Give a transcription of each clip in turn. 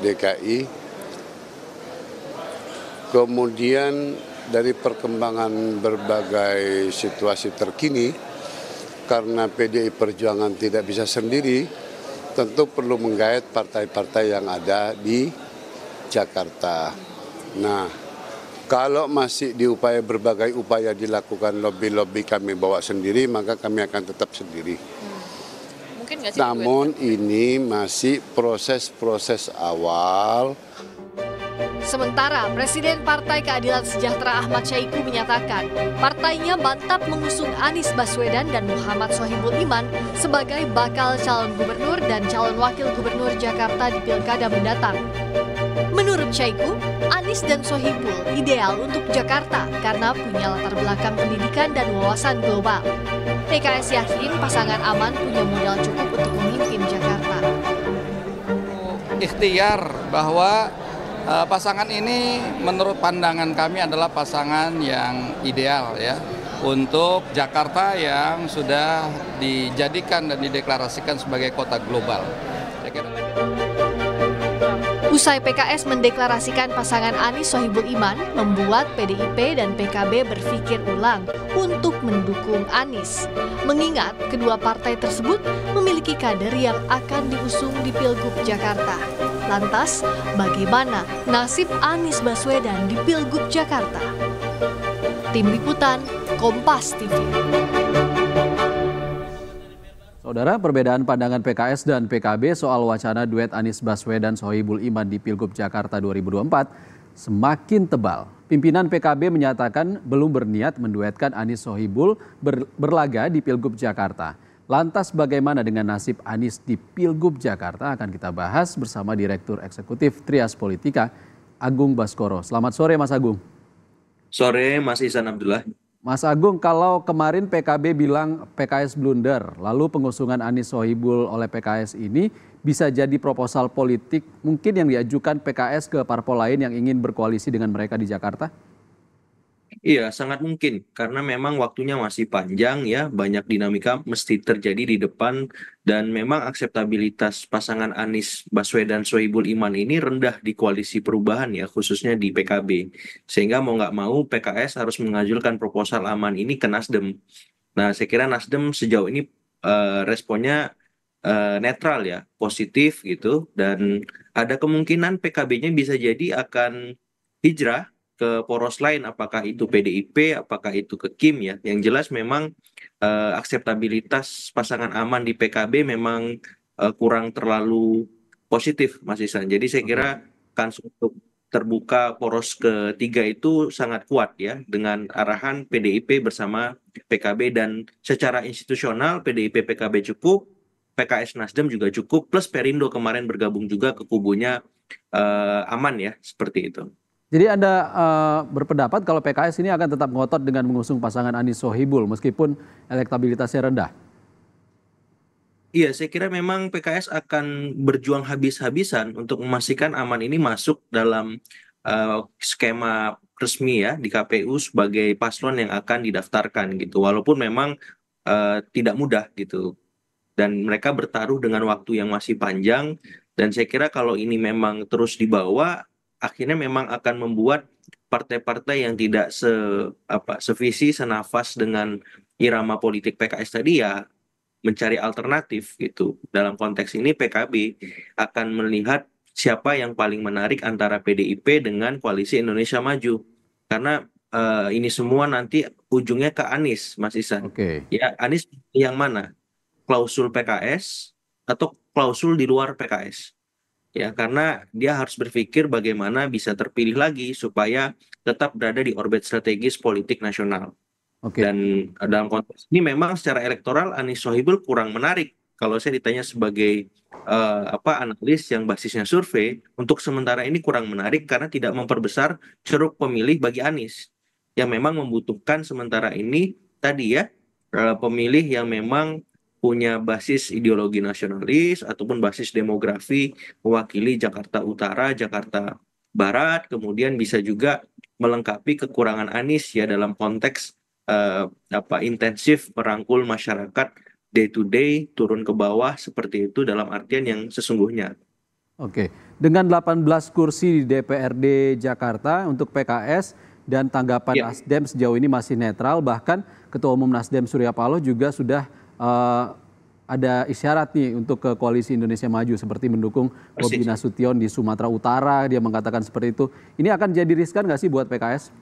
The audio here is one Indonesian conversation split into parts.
DKI. Kemudian dari perkembangan berbagai situasi terkini, karena PDI Perjuangan tidak bisa sendiri, tentu perlu menggait partai-partai yang ada di Jakarta. Nah, kalau masih diupaya berbagai upaya dilakukan lobby-lobby kami bawa sendiri, maka kami akan tetap sendiri mungkin nggak sih? Gitu ya? Namun ini masih proses-proses awal. Sementara Presiden Partai Keadilan Sejahtera Ahmad Syaiqo menyatakan partainya mantap mengusung Anies Baswedan dan Muhammad Sohibul Iman sebagai bakal calon gubernur dan calon wakil gubernur Jakarta di pilkada mendatang. Menurut Syaiqo, Anies dan Sohibul ideal untuk Jakarta karena punya latar belakang pendidikan dan wawasan global. PKS yakin pasangan aman punya modal cukup untuk memimpin Jakarta. Oh, ikhtiar bahwa eh, pasangan ini menurut pandangan kami adalah pasangan yang ideal ya untuk Jakarta yang sudah dijadikan dan dideklarasikan sebagai kota global. Usai PKS mendeklarasikan pasangan Anies Sohibul Iman, membuat PDIP dan PKB berpikir ulang untuk mendukung Anies. Mengingat kedua partai tersebut memiliki kader yang akan diusung di Pilgub Jakarta. Lantas, bagaimana nasib Anies Baswedan di Pilgub Jakarta? Tim Liputan, Kompas TV. Saudara, perbedaan pandangan PKS dan PKB soal wacana duet Anies Baswedan Sohibul Iman di Pilgub Jakarta 2024 semakin tebal. Pimpinan PKB menyatakan belum berniat menduetkan Anies Sohibul ber berlaga di Pilgub Jakarta. Lantas bagaimana dengan nasib Anies di Pilgub Jakarta akan kita bahas bersama Direktur Eksekutif Trias Politika Agung Baskoro. Selamat sore Mas Agung. Sore Mas Isan Abdullah. Mas Agung, kalau kemarin PKB bilang PKS blunder, lalu pengusungan Anies Sohibul oleh PKS ini bisa jadi proposal politik mungkin yang diajukan PKS ke parpol lain yang ingin berkoalisi dengan mereka di Jakarta? Iya, sangat mungkin karena memang waktunya masih panjang ya, banyak dinamika mesti terjadi di depan dan memang akseptabilitas pasangan Anies Baswedan Sohibul Iman ini rendah di koalisi perubahan ya, khususnya di PKB. Sehingga mau nggak mau PKS harus mengajukan proposal aman ini ke Nasdem. Nah, saya kira Nasdem sejauh ini uh, responnya uh, netral ya, positif gitu dan ada kemungkinan PKB-nya bisa jadi akan hijrah ke poros lain apakah itu PDIP apakah itu ke Kim ya yang jelas memang uh, akseptabilitas pasangan aman di PKB memang uh, kurang terlalu positif Mas Isan jadi saya kira kans untuk terbuka poros ketiga itu sangat kuat ya dengan arahan PDIP bersama PKB dan secara institusional PDIP PKB cukup, PKS Nasdem juga cukup plus Perindo kemarin bergabung juga ke kubunya uh, aman ya seperti itu. Jadi Anda uh, berpendapat kalau PKS ini akan tetap ngotot dengan mengusung pasangan Anies Sohibul meskipun elektabilitasnya rendah? Iya, saya kira memang PKS akan berjuang habis-habisan untuk memastikan Aman ini masuk dalam uh, skema resmi ya di KPU sebagai paslon yang akan didaftarkan gitu. Walaupun memang uh, tidak mudah gitu. Dan mereka bertaruh dengan waktu yang masih panjang dan saya kira kalau ini memang terus dibawa akhirnya memang akan membuat partai-partai yang tidak se apa sevisi senafas dengan irama politik PKS tadi ya mencari alternatif gitu. Dalam konteks ini PKB akan melihat siapa yang paling menarik antara PDIP dengan koalisi Indonesia Maju. Karena uh, ini semua nanti ujungnya ke Anies, Mas Isan. Okay. Ya, Anies yang mana? Klausul PKS atau klausul di luar PKS? ya karena dia harus berpikir bagaimana bisa terpilih lagi supaya tetap berada di orbit strategis politik nasional. Okay. Dan eh, dalam konteks ini memang secara elektoral Anies Sohibul kurang menarik kalau saya ditanya sebagai uh, apa analis yang basisnya survei untuk sementara ini kurang menarik karena tidak memperbesar ceruk pemilih bagi Anies yang memang membutuhkan sementara ini tadi ya eh, pemilih yang memang punya basis ideologi nasionalis ataupun basis demografi mewakili Jakarta Utara, Jakarta Barat, kemudian bisa juga melengkapi kekurangan Anies ya dalam konteks uh, apa intensif merangkul masyarakat day to day turun ke bawah seperti itu dalam artian yang sesungguhnya. Oke, dengan 18 kursi di DPRD Jakarta untuk PKS dan tanggapan ya. Nasdem sejauh ini masih netral bahkan Ketua Umum Nasdem Surya Paloh juga sudah uh, ada isyarat nih untuk ke koalisi Indonesia Maju seperti mendukung Bobi Nasution di Sumatera Utara, dia mengatakan seperti itu. Ini akan jadi riskan nggak sih buat PKS?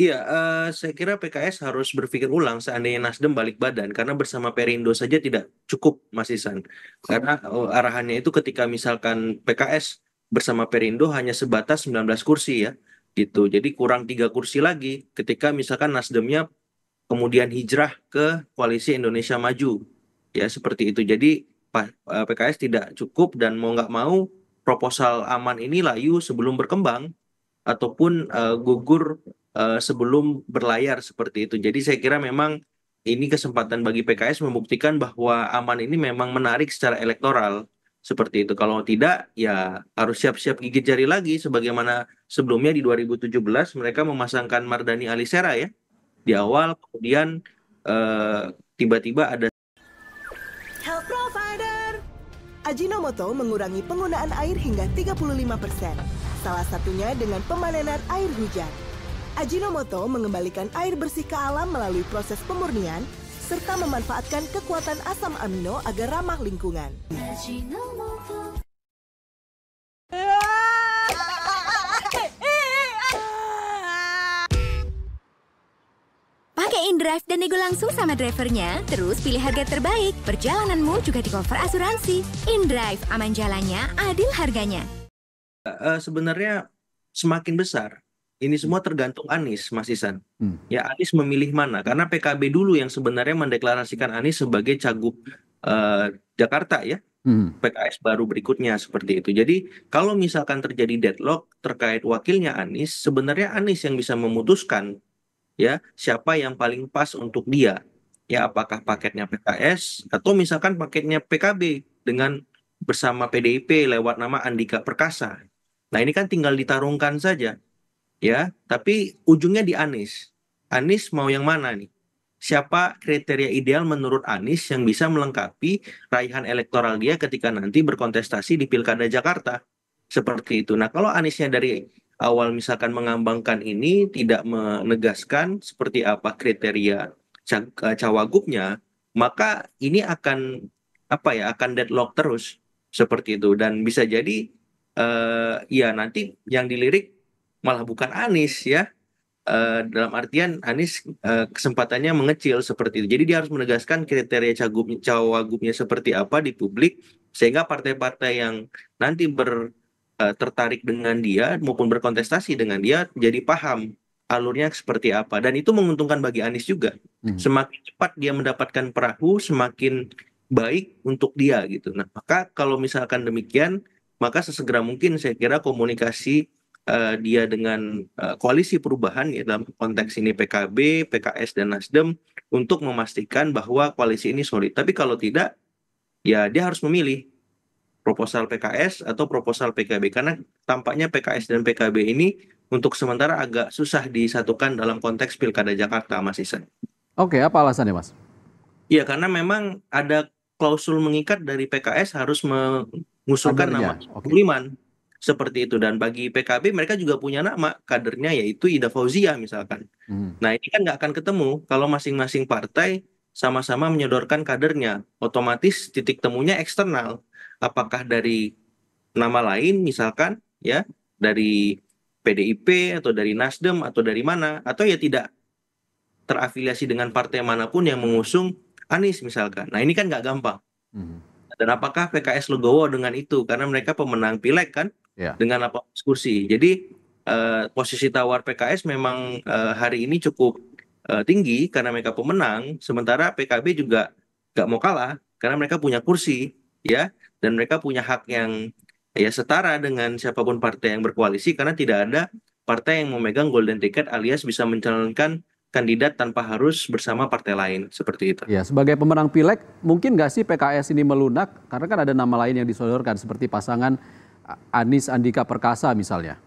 Iya, uh, saya kira PKS harus berpikir ulang seandainya Nasdem balik badan karena bersama Perindo saja tidak cukup Mas Isan. Karena uh, arahannya itu ketika misalkan PKS bersama Perindo hanya sebatas 19 kursi ya gitu. Jadi kurang tiga kursi lagi ketika misalkan Nasdemnya kemudian hijrah ke koalisi Indonesia Maju ya seperti itu jadi PKS eh, tidak cukup dan mau nggak mau proposal aman ini layu sebelum berkembang ataupun uh, gugur uh, sebelum berlayar seperti itu jadi saya kira memang ini kesempatan bagi PKS membuktikan bahwa aman ini memang menarik secara elektoral seperti itu kalau tidak ya harus siap-siap gigit jari lagi sebagaimana sebelumnya di 2017 mereka memasangkan Mardani Alisera ya di awal kemudian eh, tiba-tiba ada Health provider. Ajinomoto mengurangi penggunaan air hingga 35%, salah satunya dengan pemanenan air hujan. Ajinomoto mengembalikan air bersih ke alam melalui proses pemurnian serta memanfaatkan kekuatan asam amino agar ramah lingkungan. Ajinomoto. drive dan nego langsung sama drivernya, terus pilih harga terbaik. Perjalananmu juga di-cover asuransi. InDrive, aman jalannya, adil harganya. Uh, sebenarnya semakin besar, ini semua hmm. tergantung Anies, Mas Isan. Hmm. Ya Anies memilih mana? Karena PKB dulu yang sebenarnya mendeklarasikan Anies sebagai cagup uh, Jakarta ya. Hmm. PKS baru berikutnya seperti itu. Jadi kalau misalkan terjadi deadlock terkait wakilnya Anies, sebenarnya Anies yang bisa memutuskan ya siapa yang paling pas untuk dia ya apakah hmm. paketnya PKS atau misalkan paketnya PKB dengan bersama PDIP lewat nama Andika Perkasa nah ini kan tinggal ditarungkan saja ya tapi ujungnya di Anies Anies mau yang mana nih siapa kriteria ideal menurut Anies yang bisa melengkapi raihan elektoral dia ketika nanti berkontestasi di Pilkada Jakarta. Seperti itu. Nah, kalau Aniesnya dari awal misalkan mengambangkan ini tidak menegaskan seperti apa kriteria e, cawagupnya, maka ini akan apa ya akan deadlock terus seperti itu dan bisa jadi uh, ya nanti yang dilirik malah bukan Anies ya uh, dalam artian Anies uh, kesempatannya mengecil seperti itu jadi dia harus menegaskan kriteria cawagupnya seperti apa di publik sehingga partai-partai yang nanti ber Eh, tertarik dengan dia maupun berkontestasi dengan dia jadi paham alurnya seperti apa dan itu menguntungkan bagi Anies juga hmm. semakin cepat dia mendapatkan perahu semakin baik untuk dia gitu nah maka kalau misalkan demikian maka sesegera mungkin saya kira komunikasi uh, dia dengan uh, koalisi perubahan ya dalam konteks ini PKB PKS dan Nasdem untuk memastikan bahwa koalisi ini solid tapi kalau tidak ya dia harus memilih proposal PKS atau proposal PKB karena tampaknya PKS dan PKB ini untuk sementara agak susah disatukan dalam konteks pilkada Jakarta, Mas Isan. Oke, apa alasannya, Mas? Iya, karena memang ada klausul mengikat dari PKS harus mengusulkan kadernya. nama okay. Liman seperti itu dan bagi PKB mereka juga punya nama kadernya yaitu Ida Fauzia misalkan. Hmm. Nah ini kan nggak akan ketemu kalau masing-masing partai sama-sama menyodorkan kadernya, otomatis titik temunya eksternal apakah dari nama lain misalkan ya dari PDIP atau dari Nasdem atau dari mana atau ya tidak terafiliasi dengan partai manapun yang mengusung Anies misalkan. Nah ini kan nggak gampang. Hmm. Dan apakah PKS legowo dengan itu karena mereka pemenang pilek kan yeah. dengan apa kursi. Jadi eh, posisi tawar PKS memang eh, hari ini cukup eh, tinggi karena mereka pemenang. Sementara PKB juga nggak mau kalah karena mereka punya kursi ya dan mereka punya hak yang ya setara dengan siapapun partai yang berkoalisi karena tidak ada partai yang memegang golden ticket alias bisa mencalonkan kandidat tanpa harus bersama partai lain seperti itu. Ya, sebagai pemenang pileg mungkin nggak sih PKS ini melunak karena kan ada nama lain yang disodorkan seperti pasangan Anies Andika Perkasa misalnya.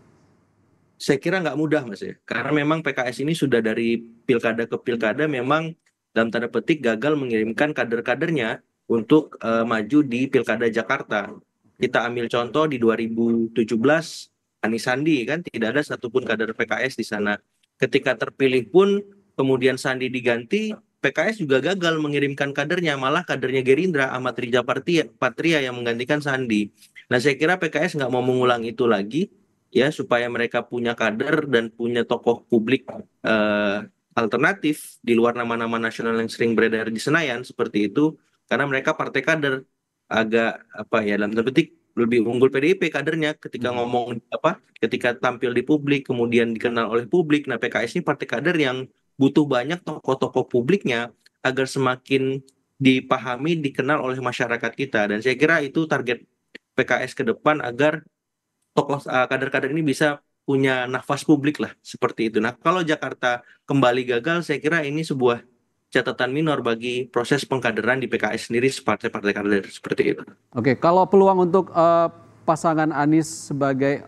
Saya kira nggak mudah mas ya, karena memang PKS ini sudah dari pilkada ke pilkada memang dalam tanda petik gagal mengirimkan kader-kadernya untuk uh, maju di Pilkada Jakarta. Kita ambil contoh di 2017 Anies Sandi kan tidak ada satupun kader PKS di sana. Ketika terpilih pun kemudian Sandi diganti, PKS juga gagal mengirimkan kadernya, malah kadernya Gerindra Ahmad Rija Patria, Patria yang menggantikan Sandi. Nah saya kira PKS nggak mau mengulang itu lagi ya supaya mereka punya kader dan punya tokoh publik eh, alternatif di luar nama-nama nasional yang sering beredar di Senayan seperti itu karena mereka partai kader agak apa ya dalam petik lebih unggul PDIP kadernya ketika hmm. ngomong apa ketika tampil di publik kemudian dikenal oleh publik nah PKS ini partai kader yang butuh banyak tokoh-tokoh publiknya agar semakin dipahami dikenal oleh masyarakat kita dan saya kira itu target PKS ke depan agar tokoh eh, kader-kader ini bisa punya nafas publik lah seperti itu nah kalau Jakarta kembali gagal saya kira ini sebuah catatan minor bagi proses pengkaderan di PKS sendiri partai partai kader seperti itu. Oke, kalau peluang untuk uh, pasangan Anies sebagai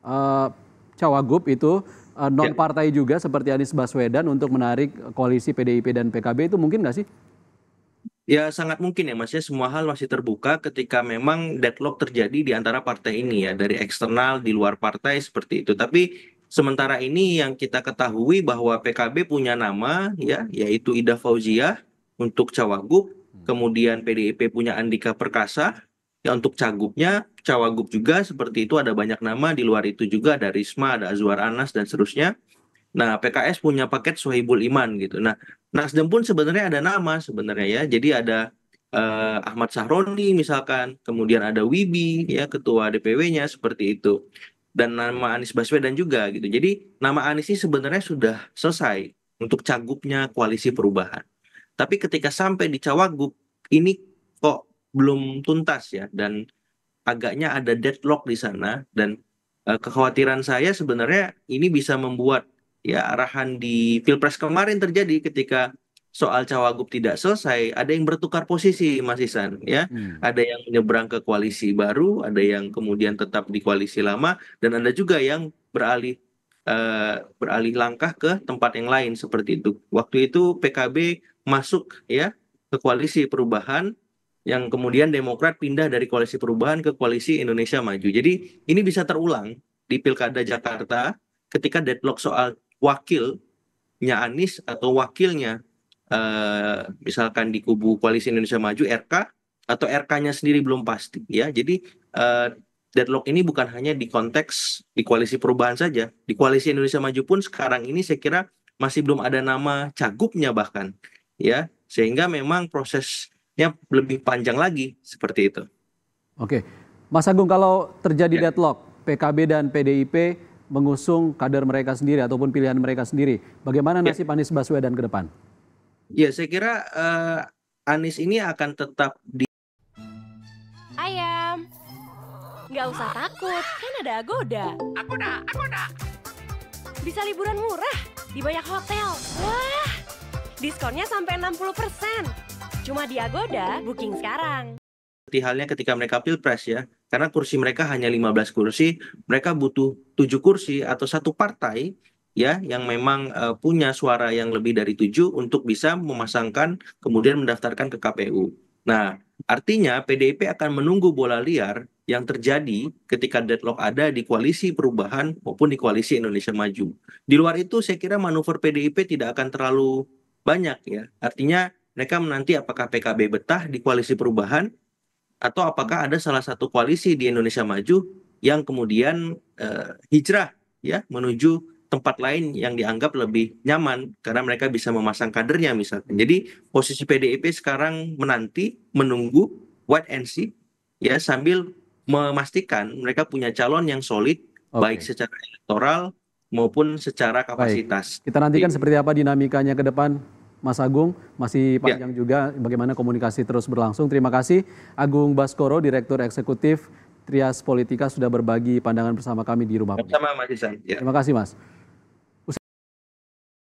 uh, eh, cawagup itu uh, non ya. partai ya. juga seperti Anies Baswedan untuk menarik koalisi PDIP dan PKB itu mungkin nggak sih? Ya sangat mungkin ya Mas ya semua hal masih terbuka ketika memang deadlock terjadi di antara partai ini ya dari eksternal di luar partai seperti itu. Tapi Sementara ini yang kita ketahui bahwa PKB punya nama ya yaitu Ida Fauziah untuk cawagup, hmm. kemudian PDIP punya Andika Perkasa ya untuk cagupnya, cawagup juga seperti itu ada banyak nama di luar itu juga ada Risma, ada Azwar Anas dan seterusnya. Nah, PKS punya paket Sohibul Iman gitu. Nah, Nasdem pun sebenarnya ada nama sebenarnya ya. Jadi ada eh, Ahmad Sahroni misalkan, kemudian ada Wibi ya ketua DPW-nya seperti itu dan nama Anies Baswedan juga gitu. Jadi nama Anies ini sebenarnya sudah selesai untuk cagupnya koalisi perubahan. Tapi ketika sampai di cawagup ini kok belum tuntas ya dan agaknya ada deadlock di sana dan e, kekhawatiran saya sebenarnya ini bisa membuat ya arahan di Pilpres kemarin terjadi ketika soal cawagup tidak selesai, ada yang bertukar posisi Mas Isan ya. Hmm. Ada yang menyeberang ke koalisi baru, ada yang kemudian tetap di koalisi lama dan ada juga yang beralih uh, beralih langkah ke tempat yang lain seperti itu. Waktu itu PKB masuk ya ke koalisi perubahan yang kemudian Demokrat pindah dari koalisi perubahan ke koalisi Indonesia Maju. Jadi ini bisa terulang di Pilkada Jakarta ketika deadlock soal wakilnya Anies atau wakilnya Eh, misalkan di kubu koalisi Indonesia Maju RK atau RK-nya sendiri belum pasti ya. Jadi uh, deadlock ini bukan hanya di konteks di koalisi perubahan saja. Di koalisi Indonesia Maju pun sekarang ini saya kira masih belum ada nama cagupnya bahkan ya. Sehingga memang prosesnya lebih panjang lagi seperti itu. Oke. Mas Agung kalau terjadi ya. deadlock PKB dan PDIP mengusung kader mereka sendiri ataupun pilihan mereka sendiri, bagaimana ya. nasib ya. Anies Baswedan ke depan? Ya, saya kira uh, eh, Anies ini akan tetap di Ayam. Nggak usah takut, kan ada Agoda. Agoda, Agoda. Bisa liburan murah di banyak hotel. Wah, diskonnya sampai 60%. Cuma di Agoda, booking sekarang. Seperti halnya ketika mereka pilpres ya, karena kursi mereka hanya 15 kursi, mereka butuh 7 kursi atau satu partai ya yang memang uh, punya suara yang lebih dari tujuh untuk bisa memasangkan kemudian mendaftarkan ke KPU. Nah, artinya PDIP akan menunggu bola liar yang terjadi ketika deadlock ada di koalisi perubahan maupun di koalisi Indonesia Maju. Di luar itu saya kira manuver PDIP tidak akan terlalu banyak ya. Artinya mereka menanti apakah PKB betah di koalisi perubahan atau apakah ada salah satu koalisi di Indonesia Maju yang kemudian uh, hijrah ya menuju tempat lain yang dianggap lebih nyaman karena mereka bisa memasang kadernya misalkan. Jadi posisi PDIP sekarang menanti, menunggu wait and see ya sambil memastikan mereka punya calon yang solid okay. baik secara elektoral maupun secara kapasitas. Baik. Kita nantikan seperti apa dinamikanya ke depan. Mas Agung masih ya. panjang ya. juga bagaimana komunikasi terus berlangsung. Terima kasih Agung Baskoro, Direktur Eksekutif Trias Politika sudah berbagi pandangan bersama kami di rumah. Sama Mas Isan. Ya. Terima kasih Mas.